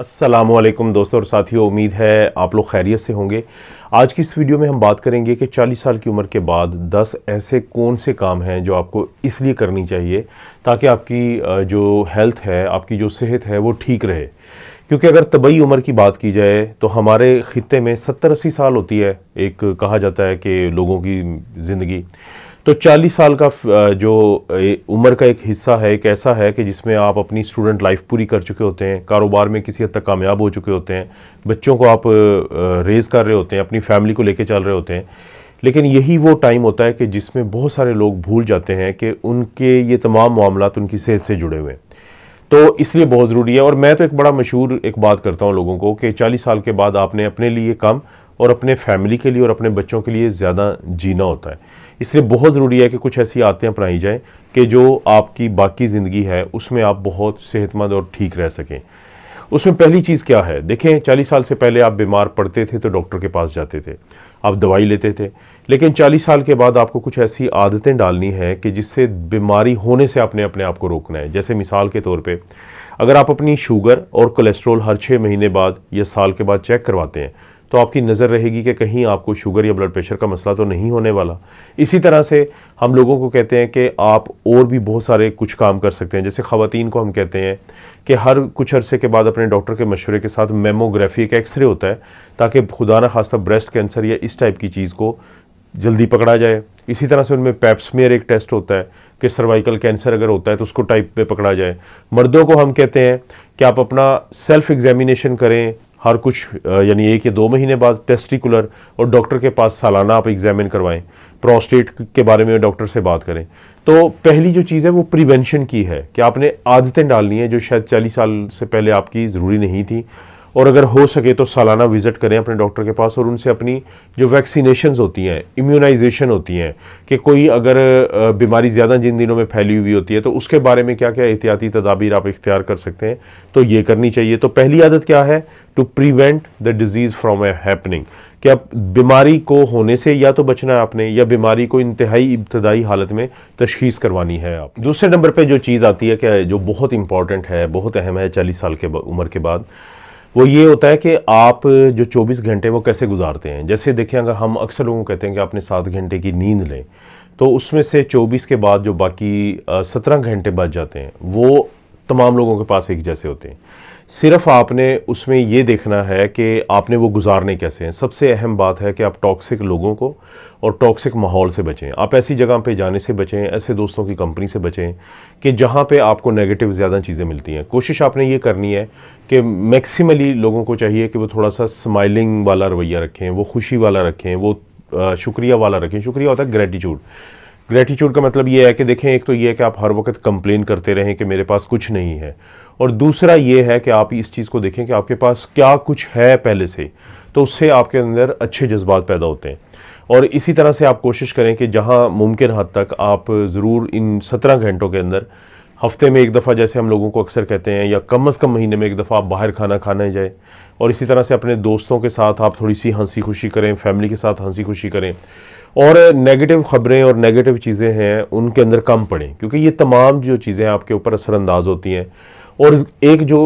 असलम दोस्तों और साथियों उम्मीद है आप लोग खैरियत से होंगे आज की इस वीडियो में हम बात करेंगे कि 40 साल की उम्र के बाद 10 ऐसे कौन से काम हैं जो आपको इसलिए करनी चाहिए ताकि आपकी जो हेल्थ है आपकी जो सेहत है वो ठीक रहे क्योंकि अगर तबई उम्र की बात की जाए तो हमारे ख़त्े में सत्तर अस्सी साल होती है एक कहा जाता है कि लोगों की ज़िंदगी तो 40 साल का जो उम्र का एक हिस्सा है एक ऐसा है कि जिसमें आप अपनी स्टूडेंट लाइफ पूरी कर चुके होते हैं कारोबार में किसी हद तक कामयाब हो चुके होते हैं बच्चों को आप रेज़ कर रहे होते हैं अपनी फैमिली को लेके चल रहे होते हैं लेकिन यही वो टाइम होता है कि जिसमें बहुत सारे लोग भूल जाते हैं कि उनके ये तमाम मामला उनकी सेहत से जुड़े हुए हैं तो इसलिए बहुत ज़रूरी है और मैं तो एक बड़ा मशहूर एक बात करता हूँ लोगों को कि चालीस साल के बाद आपने अपने लिए कम और अपने फैमिली के लिए और अपने बच्चों के लिए ज़्यादा जीना होता है इसलिए बहुत ज़रूरी है कि कुछ ऐसी आदतें अपनाई जाएँ कि जो आपकी बाकी ज़िंदगी है उसमें आप बहुत सेहतमंद और ठीक रह सकें उसमें पहली चीज़ क्या है देखें चालीस साल से पहले आप बीमार पड़ते थे तो डॉक्टर के पास जाते थे आप दवाई लेते थे लेकिन चालीस साल के बाद आपको कुछ ऐसी आदतें डालनी है कि जिससे बीमारी होने से आपने अपने आप को रोकना है जैसे मिसाल के तौर पे अगर आप अपनी शुगर और कोलेस्ट्रॉल हर छः महीने बाद या साल के बाद चेक करवाते हैं तो आपकी नज़र रहेगी कि कहीं आपको शुगर या ब्लड प्रेशर का मसला तो नहीं होने वाला इसी तरह से हम लोगों को कहते हैं कि आप और भी बहुत सारे कुछ काम कर सकते हैं जैसे ख़वान को हम कहते हैं कि हर कुछ अरसे के बाद अपने डॉक्टर के मशवरे के साथ मेमोग्राफी एक एक्सरे होता है ताकि खुदा न खासा ब्रेस्ट कैंसर या इस टाइप की चीज़ को जल्दी पकड़ा जाए इसी तरह से उनमें पैप्समेयर एक टेस्ट होता है कि सर्वाइकल कैंसर अगर होता है तो उसको टाइप पे पकड़ा जाए मर्दों को हम कहते हैं कि आप अपना सेल्फ़ एग्जामिनेशन करें हर कुछ यानी एक या दो महीने बाद टेस्टिकुलर और डॉक्टर के पास सालाना आप एग्जामिन करवाएं प्रोस्टेट के बारे में डॉक्टर से बात करें तो पहली जो चीज़ है वो प्रिवेंशन की है कि आपने आदतें डालनी है जो शायद चालीस साल से पहले आपकी ज़रूरी नहीं थी और अगर हो सके तो सालाना विज़िट करें अपने डॉक्टर के पास और उनसे अपनी जो वैक्सीनेशन होती हैं इम्यूनाइजेशन होती हैं कि कोई अगर बीमारी ज़्यादा जिन दिनों में फैली हुई होती है तो उसके बारे में क्या क्या एहतियाती तदाबीर आप इख्तियार कर सकते हैं तो ये करनी चाहिए तो पहली आदत क्या है to prevent the disease from a happening क्या बीमारी को होने से या तो बचना है आपने या बीमारी को इंतहाई इब्तदाई हालत में तशीस करवानी है आप दूसरे नंबर पर जो चीज़ आती है क्या जो बहुत इंपॉर्टेंट है बहुत अहम है चालीस साल के उम्र के बाद वो ये होता है कि आप जो 24 घंटे वो कैसे गुजारते हैं जैसे देखें अगर हम अक्सर लोगों को कहते हैं कि आपने सात घंटे की नींद लें तो उसमें से 24 के बाद जो बाकी सत्रह घंटे बच जाते हैं वो तमाम लोगों के पास एक जैसे होते हैं सिर्फ आपने उसमें ये देखना है कि आपने वो गुजारने कैसे हैं सबसे अहम बात है कि आप टॉक्सिक लोगों को और टॉक्सिक माहौल से बचें आप ऐसी जगह पे जाने से बचें ऐसे दोस्तों की कंपनी से बचें कि जहाँ पे आपको नेगेटिव ज़्यादा चीज़ें मिलती हैं कोशिश आपने ये करनी है कि मैक्सिमली लोगों को चाहिए कि वो थोड़ा सा स्माइलिंग वाला रवैया रखें वो खुशी वाला रखें वो शुक्रिया वाला रखें शुक्रिया होता है ग्रेटिट्यूड ग्रेटिट्यूड का मतलब ये है कि देखें एक तो ये है कि आप हर वक्त कंप्लेन करते रहें कि मेरे पास कुछ नहीं है और दूसरा ये है कि आप इस चीज़ को देखें कि आपके पास क्या कुछ है पहले से तो उससे आपके अंदर अच्छे जज्बात पैदा होते हैं और इसी तरह से आप कोशिश करें कि जहाँ मुमकिन हद तक आप ज़रूर इन सत्रह घंटों के अंदर हफ्ते में एक दफ़ा जैसे हम लोगों को अक्सर कहते हैं या कम अज़ कम महीने में एक दफ़ा आप बाहर खाना खाने जाए और इसी तरह से अपने दोस्तों के साथ आप थोड़ी सी हंसी खुशी करें फैमिली के साथ हंसी खुशी करें और नेगेटिव ख़बरें और नेगेटिव चीज़ें हैं उनके अंदर कम पड़ें क्योंकि ये तमाम जो चीज़ें आपके ऊपर असरानंदाज होती हैं और एक जो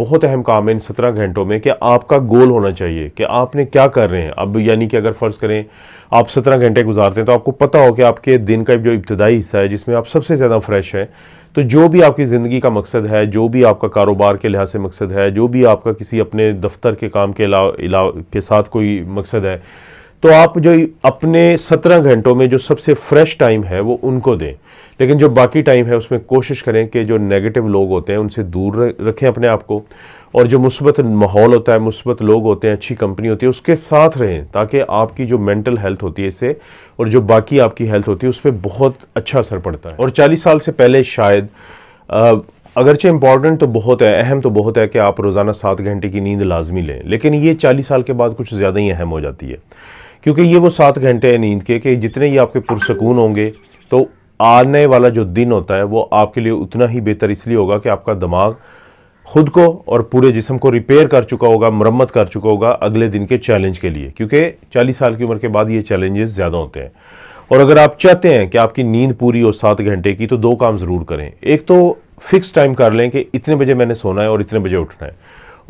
बहुत अहम काम है इन सत्रह घंटों में कि आपका गोल होना चाहिए कि आपने क्या कर रहे हैं अब यानी कि अगर फ़र्ज़ करें आप सत्रह घंटे गुजारते हैं तो आपको पता हो कि आपके दिन का जो इब्तदाई हिस्सा है जिसमें आप सबसे ज़्यादा फ्रेश है तो जो भी आपकी ज़िंदगी का मकसद है जो भी आपका कारोबार के लिहाज से मकसद है जो भी आपका किसी अपने दफ्तर के काम के अलावा के साथ कोई मकसद है तो आप जो अपने सत्रह घंटों में जो सबसे फ्रेश टाइम है वो उनको दें लेकिन जो बाकी टाइम है उसमें कोशिश करें कि जो नेगेटिव लोग होते हैं उनसे दूर रखें अपने आप को और जो मुस्बत माहौल होता है मुस्बत लोग होते हैं अच्छी कंपनी होती है उसके साथ रहें ताकि आपकी जो मेंटल हेल्थ होती है इससे और जो बाकी आपकी हेल्थ होती है उस पर बहुत अच्छा असर पड़ता है और चालीस साल से पहले शायद आ, अगरचे इंपॉर्टेंट तो बहुत है अहम तो बहुत है कि आप रोज़ाना सात घंटे की नींद लाजमी लें लेकिन ये चालीस साल के बाद कुछ ज़्यादा ही अहम हो जाती है क्योंकि ये वो सात घंटे हैं नींद के कि जितने ही आपके पुरसकून होंगे तो आने वाला जो दिन होता है वो आपके लिए उतना ही बेहतर इसलिए होगा कि आपका दिमाग खुद को और पूरे जिसम को रिपेयर कर चुका होगा मरम्मत कर चुका होगा अगले दिन के चैलेंज के लिए क्योंकि 40 साल की उम्र के बाद ये चैलेंजेस ज़्यादा होते हैं और अगर आप चाहते हैं कि आपकी नींद पूरी हो सात घंटे की तो दो काम ज़रूर करें एक तो फिक्स टाइम कर लें कि इतने बजे मैंने सोना है और इतने बजे उठना है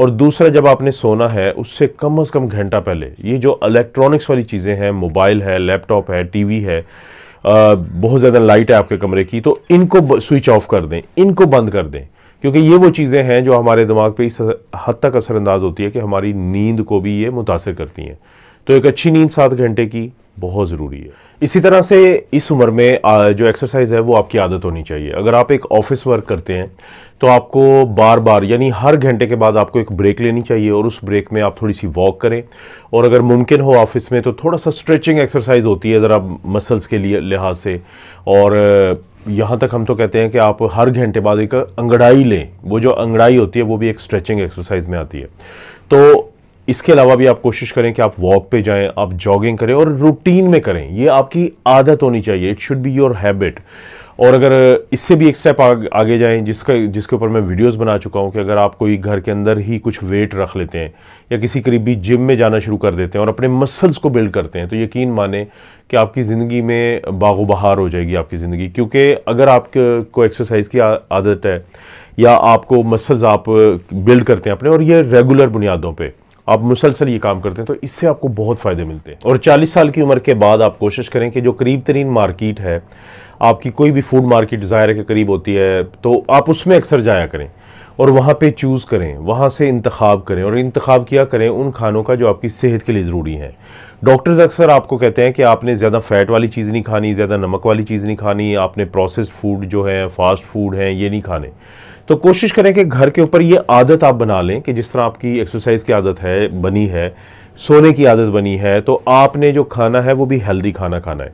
और दूसरा जब आपने सोना है उससे कम अज़ कम घंटा पहले ये जो इलेक्ट्रॉनिक्स वाली चीज़ें हैं मोबाइल है लैपटॉप है टीवी है आ, बहुत ज़्यादा लाइट है आपके कमरे की तो इनको स्विच ऑफ कर दें इनको बंद कर दें क्योंकि ये वो चीज़ें हैं जो हमारे दिमाग पे इस हद तक असरअंदाज होती है कि हमारी नींद को भी ये मुतासर करती हैं तो एक अच्छी नींद सात घंटे की बहुत ज़रूरी है इसी तरह से इस उम्र में जो एक्सरसाइज है वो आपकी आदत होनी चाहिए अगर आप एक ऑफिस वर्क करते हैं तो आपको बार बार यानी हर घंटे के बाद आपको एक ब्रेक लेनी चाहिए और उस ब्रेक में आप थोड़ी सी वॉक करें और अगर मुमकिन हो ऑफिस में तो थोड़ा सा स्ट्रेचिंग एक्सरसाइज होती है ज़रा मसल्स के लिए लिहाज से और यहाँ तक हम तो कहते हैं कि आप हर घंटे बाद एक अंगड़ाई लें वो जो अंगड़ाई होती है वो भी एक स्ट्रेचिंग एक्सरसाइज में आती है तो इसके अलावा भी आप कोशिश करें कि आप वॉक पे जाएं आप जॉगिंग करें और रूटीन में करें ये आपकी आदत होनी चाहिए it should be your habit और अगर इससे भी एक स्टेप आग, आगे जाएं जिसका जिसके ऊपर मैं वीडियोस बना चुका हूं कि अगर आप कोई घर के अंदर ही कुछ वेट रख लेते हैं या किसी करीबी जिम में जाना शुरू कर देते हैं और अपने मसल्स को बिल्ड करते हैं तो यकीन माने कि आपकी ज़िंदगी में बागो बहार हो जाएगी आपकी ज़िंदगी क्योंकि अगर को एक्सरसाइज की आदत है या आपको मसल्स आप बिल्ड करते हैं अपने और ये रेगुलर बुनियादों पर आप मुसलसल ये काम करते हैं तो इससे आपको बहुत फ़ायदे मिलते हैं और 40 साल की उम्र के बाद आप कोशिश करें कि जो करीब तरीन मार्किट है आपकी कोई भी फूड मार्केट ज़ाहिर के करीब होती है तो आप उसमें अक्सर जाया करें और वहाँ पे चूज़ करें वहाँ से इंतखब करें और इंतखब किया करें उन खानों का जो आपकी सेहत के लिए ज़रूरी है डॉक्टर्स अक्सर आपको कहते हैं कि आपने ज़्यादा फ़ैट वाली चीज़ नहीं खानी ज़्यादा नमक वाली चीज़ नहीं खानी आपने प्रोसेस्ड फूड जो है फ़ास्ट फूड हैं ये नहीं खाने तो कोशिश करें कि घर के ऊपर ये आदत आप बना लें कि जिस तरह आपकी एक्सरसाइज की आदत है बनी है सोने की आदत बनी है तो आपने जो खाना है वो भी हेल्दी खाना खाना है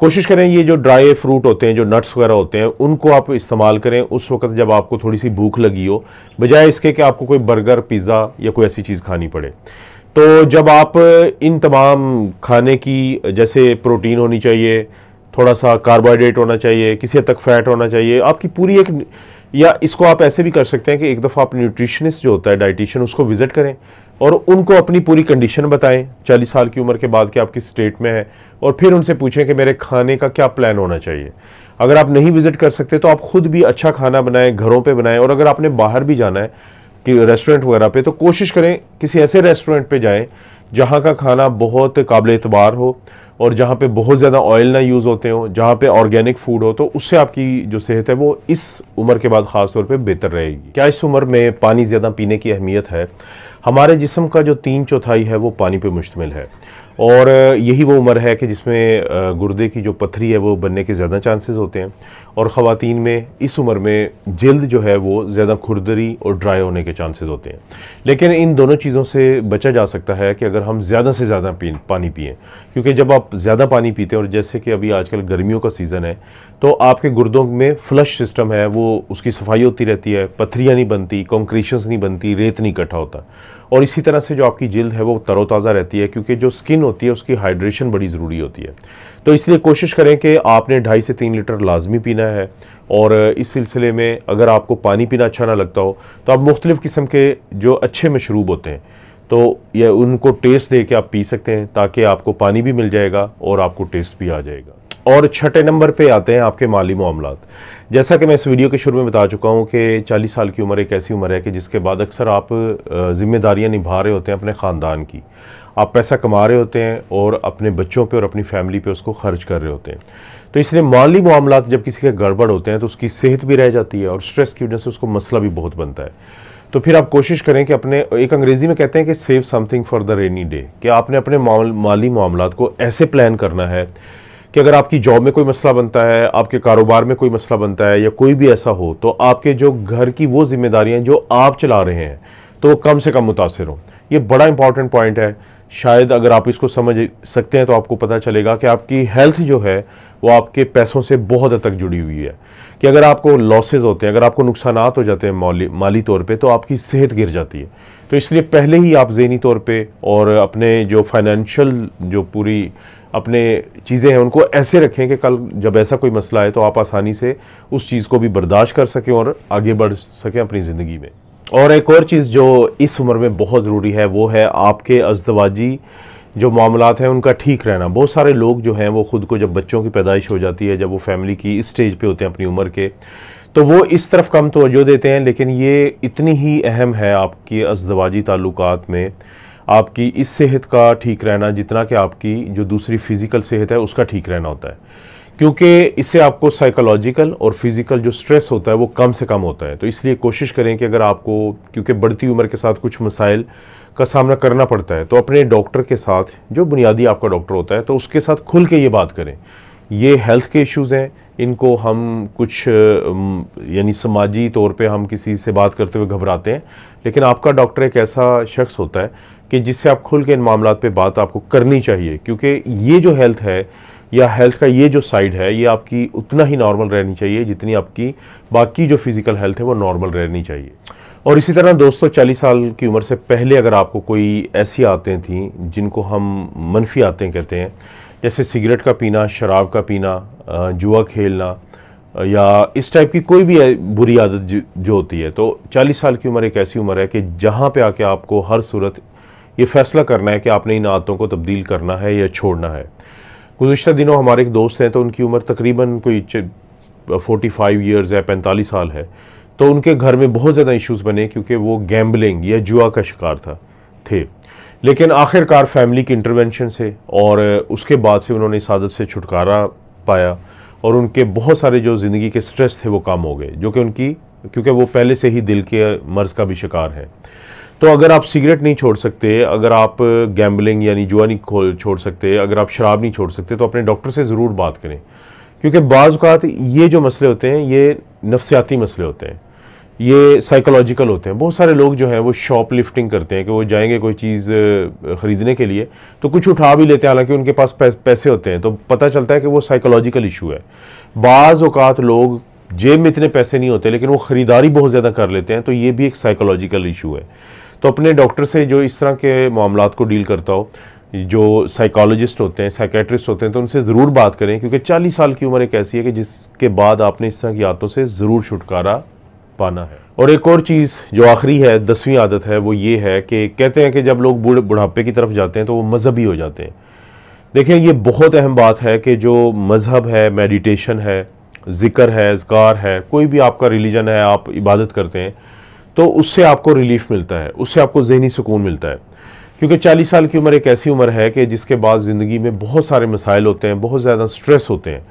कोशिश करें ये जो ड्राई फ्रूट होते हैं जो नट्स वगैरह होते हैं उनको आप इस्तेमाल करें उस वक्त जब आपको थोड़ी सी भूख लगी हो बजाय इसके कि आपको कोई बर्गर पिज़्ज़ा या कोई ऐसी चीज़ खानी पड़े तो जब आप इन तमाम खाने की जैसे प्रोटीन होनी चाहिए थोड़ा सा कार्बोहाइड्रेट होना चाहिए किसी हद तक फ़ैट होना चाहिए आपकी पूरी एक या इसको आप ऐसे भी कर सकते हैं कि एक दफ़ा आप न्यूट्रिशनिस्ट जो होता है डाइटिशियन उसको विज़िट करें और उनको अपनी पूरी कंडीशन बताएं चालीस साल की उम्र के बाद कि आप किस स्टेट में हैं और फिर उनसे पूछें कि मेरे खाने का क्या प्लान होना चाहिए अगर आप नहीं विज़िट कर सकते तो आप ख़ुद भी अच्छा खाना बनाएं घरों पर बनाएं और अगर आपने बाहर भी जाना है कि रेस्टोरेंट वगैरह पर तो कोशिश करें किसी ऐसे रेस्टोरेंट पर जाएँ जहाँ का खाना बहुत काबिल एतबार हो और जहाँ पे बहुत ज़्यादा ऑयल ना यूज़ होते हो जहाँ पे ऑर्गेनिक फूड हो तो उससे आपकी जो सेहत है वो इस उम्र के बाद ख़ास तौर पे बेहतर रहेगी क्या इस उम्र में पानी ज़्यादा पीने की अहमियत है हमारे जिसम का जो तीन चौथाई है वो पानी पर मुश्तमिल है और यही वो उम्र है कि जिसमें गुर्दे की जो पथरी है वो बनने के ज़्यादा चांसेस होते हैं और ख़वान में इस उम्र में जल्द जो है वो ज़्यादा खुरदरी और ड्राई होने के चांसेस होते हैं लेकिन इन दोनों चीज़ों से बचा जा सकता है कि अगर हम ज़्यादा से ज़्यादा पानी पिए क्योंकि जब आप ज़्यादा पानी पीते हैं और जैसे कि अभी आजकल गर्मियों का सीज़न है तो आपके गुर्दों में फ्लश सिस्टम है वो उसकी सफाई होती रहती है पथरियाँ नहीं बनती कॉन्क्रीशंस नहीं बनती रेत नहीं इकट्ठा होता और इसी तरह से जो आपकी जल्द है वो तरोताज़ा रहती है क्योंकि जो स्किन होती है उसकी हाइड्रेशन बड़ी ज़रूरी होती है तो इसलिए कोशिश करें कि आपने ढाई से तीन लीटर लाजमी पीना है और इस सिलसिले में अगर आपको पानी पीना अच्छा ना लगता हो तो आप मुख्तलिफ़ किस्म के जो अच्छे मशरूब होते हैं तो यह उनको टेस्ट दे के आप पी सकते हैं ताकि आपको पानी भी मिल जाएगा और आपको टेस्ट भी आ जाएगा और छठे नंबर पे आते हैं आपके माली मामला जैसा कि मैं इस वीडियो के शुरू में बता चुका हूँ कि 40 साल की उम्र एक ऐसी उम्र है कि जिसके बाद अक्सर आप जिम्मेदारियाँ निभा रहे होते हैं अपने ख़ानदान की आप पैसा कमा रहे होते हैं और अपने बच्चों पे और अपनी फैमिली पे उसको खर्च कर रहे होते हैं तो इसलिए माली मामला जब किसी के गड़बड़ होते हैं तो उसकी सेहत भी रह जाती है और स्ट्रेस की वजह से उसको मसला भी बहुत बनता है तो फिर आप कोशिश करें कि अपने एक अंग्रेज़ी में कहते हैं कि save something for the rainy day कि आपने अपने माली मामला को ऐसे प्लान करना है कि अगर आपकी जॉब में कोई मसला बनता है आपके कारोबार में कोई मसला बनता है या कोई भी ऐसा हो तो आपके जो घर की वो जिम्मेदारियाँ जो आप चला रहे हैं तो वो कम से कम मुतासर हों ये बड़ा इंपॉर्टेंट पॉइंट है शायद अगर आप इसको समझ सकते हैं तो आपको पता चलेगा कि आपकी हेल्थ जो है वो आपके पैसों से बहुत हद तक जुड़ी हुई है कि अगर आपको लॉसेज होते हैं अगर आपको नुकसान हो जाते हैं माली माली तौर पे तो आपकी सेहत गिर जाती है तो इसलिए पहले ही आप जहनी तौर पे और अपने जो फाइनेंशियल जो पूरी अपने चीज़ें हैं उनको ऐसे रखें कि कल जब ऐसा कोई मसला है तो आप आसानी से उस चीज़ को भी बर्दाश्त कर सकें और आगे बढ़ सकें अपनी ज़िंदगी में और एक और चीज़ जो इस उम्र में बहुत ज़रूरी है वो है आपके अजदवाजी जो मामला हैं उनका ठीक रहना बहुत सारे लोग जो हैं वो ख़ुद को जब बच्चों की पैदाइश हो जाती है जब वो फैमिली की स्टेज पर होते हैं अपनी उम्र के तो वो इस तरफ कम तोजो देते हैं लेकिन ये इतनी ही अहम है आपके अजदवाजी ताल्लुक में आपकी इस सेहत का ठीक रहना जितना कि आपकी जो दूसरी फिज़िकल सेहत है उसका ठीक रहना होता है क्योंकि इससे आपको साइकोलॉजिकल और फिज़िकल जो स्ट्रेस होता है वो कम से कम होता है तो इसलिए कोशिश करें कि अगर आपको क्योंकि बढ़ती उम्र के साथ कुछ मसाइल का सामना करना पड़ता है तो अपने डॉक्टर के साथ जो बुनियादी आपका डॉक्टर होता है तो उसके साथ खुल के ये बात करें ये हेल्थ के इश्यूज़ हैं इनको हम कुछ यानी समाजी तौर पे हम किसी से बात करते हुए घबराते हैं लेकिन आपका डॉक्टर एक ऐसा शख्स होता है कि जिससे आप खुल के इन मामला पे बात आपको करनी चाहिए क्योंकि ये जो हेल्थ है या हेल्थ का ये जो साइड है ये आपकी उतना ही नॉर्मल रहनी चाहिए जितनी आपकी बाकी जो फिज़िकल हेल्थ है वो नॉर्मल रहनी चाहिए और इसी तरह दोस्तों चालीस साल की उम्र से पहले अगर आपको कोई ऐसी आदतें थी जिनको हम मनफी आदतें कहते हैं जैसे सिगरेट का पीना शराब का पीना जुआ खेलना या इस टाइप की कोई भी बुरी आदत जो होती है तो चालीस साल की उम्र एक ऐसी उम्र है कि जहाँ पर आके आपको हर सूरत ये फैसला करना है कि आपने इन आदतों को तब्दील करना है या छोड़ना है गुजशत दिनों हमारे एक दोस्त हैं तो उनकी उम्र तकरीबन कोई फोर्टी फाइव ईयर्स है पैंतालीस साल है तो उनके घर में बहुत ज़्यादा इश्यूज बने क्योंकि वो गैम्बलिंग या जुआ का शिकार था थे लेकिन आखिरकार फैमिली की इंटरवेंशन से और उसके बाद से उन्होंने इस आदत से छुटकारा पाया और उनके बहुत सारे जो ज़िंदगी के स्ट्रेस थे वो कम हो गए जो कि उनकी क्योंकि वो पहले से ही दिल के मर्ज़ का भी शिकार है तो अगर आप सिगरेट नहीं छोड़ सकते अगर आप गैम्बलिंग यानी जुआ नहीं खोल छोड़ सकते अगर आप शराब नहीं छोड़ सकते तो अपने डॉक्टर से ज़रूर बात करें क्योंकि बाज़ात ये जो मसले होते हैं ये नफसियाती मसले होते हैं ये साइकोलॉजिकल होते हैं बहुत सारे लोग जो हैं वो शॉप लिफ्टिंग करते हैं कि वो जाएंगे कोई चीज़ ख़रीदने के लिए तो कुछ उठा भी लेते हैं हालांकि उनके पास पैसे होते हैं तो पता चलता है कि वो साइकोलॉजिकल इशू है बाज़ अवत लोग जेब में इतने पैसे नहीं होते लेकिन वो ख़रीदारी बहुत ज़्यादा कर लेते हैं तो ये भी एक साइकोलॉजिकल इशू है तो अपने डॉक्टर से जो इस तरह के मामला को डील करता हो जो साइकोलॉजिस्ट होते हैं साइकेट्रिस्ट होते हैं तो उनसे ज़रूर बात करें क्योंकि 40 साल की उम्र एक ऐसी है कि जिसके बाद आपने इस तरह की आदतों से ज़रूर छुटकारा पाना है और एक और चीज़ जो आखिरी है दसवीं आदत है वो ये है कि कहते हैं कि जब लोग बूढ़े बुढ़ापे की तरफ जाते हैं तो वो मजहबी हो जाते हैं देखें ये बहुत अहम बात है कि जो मज़हब है मेडिटेशन है ज़िक्र है अजगार है कोई भी आपका रिलीजन है आप इबादत करते हैं तो उससे आपको रिलीफ मिलता है उससे आपको जहनी सुकून मिलता है क्योंकि 40 साल की उम्र एक ऐसी उम्र है कि जिसके बाद ज़िंदगी में बहुत सारे मसाइल होते हैं बहुत ज़्यादा स्ट्रेस होते हैं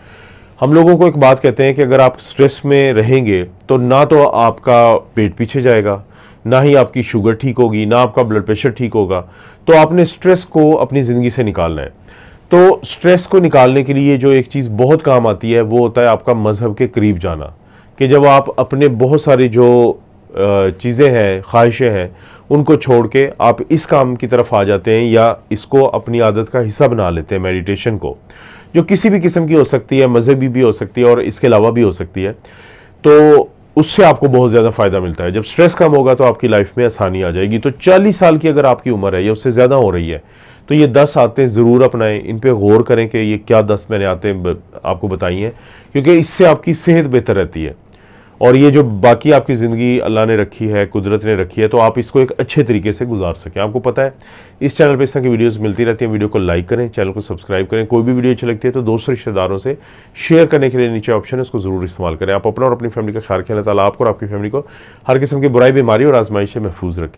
हम लोगों को एक बात कहते हैं कि अगर आप स्ट्रेस में रहेंगे तो ना तो आपका पेट पीछे जाएगा ना ही आपकी शुगर ठीक होगी ना आपका ब्लड प्रेशर ठीक होगा तो आपने स्ट्रेस को अपनी ज़िंदगी से निकालना है तो स्ट्रेस को निकालने के लिए जो एक चीज़ बहुत काम आती है वो होता है आपका मज़हब के करीब जाना कि जब आप अपने बहुत सारे जो चीज़ें हैं ख्वाहिशें हैं उनको छोड़ के आप इस काम की तरफ आ जाते हैं या इसको अपनी आदत का हिस्सा बना लेते हैं मेडिटेशन को जो किसी भी किस्म की हो सकती है मजहबी भी हो सकती है और इसके अलावा भी हो सकती है तो उससे आपको बहुत ज़्यादा फ़ायदा मिलता है जब स्ट्रेस कम होगा तो आपकी लाइफ में आसानी आ जाएगी तो चालीस साल की अगर आपकी उम्र है या उससे ज़्यादा हो रही है तो ये दस आते ज़रूर अपनाएं इन पर गौर करें कि ये क्या दस मैंने आते आपको बताई हैं क्योंकि इससे आपकी सेहत बेहतर रहती है और ये जो बाकी आपकी ज़िंदगी अल्लाह ने रखी है कुदरत ने रखी है तो आप इसको एक अच्छे तरीके से गुजार सकें आपको पता है इस चैनल पे इस तरह की वीडियोस मिलती रहती हैं वीडियो को लाइक करें चैनल को सब्सक्राइब करें कोई भी वीडियो अच्छी लगती है तो दोस्तों रिश्तेदारों से शेयर करने के लिए नीचे ऑप्शन है उसको ज़रूर इस्तेमाल करें आप अपना और अपनी फैमिली का ख्याल रखें अल्लाह आपको और आपकी फैमिली को हर किस्म की बुराई बीमारी और आजमाइश से महफूज रखें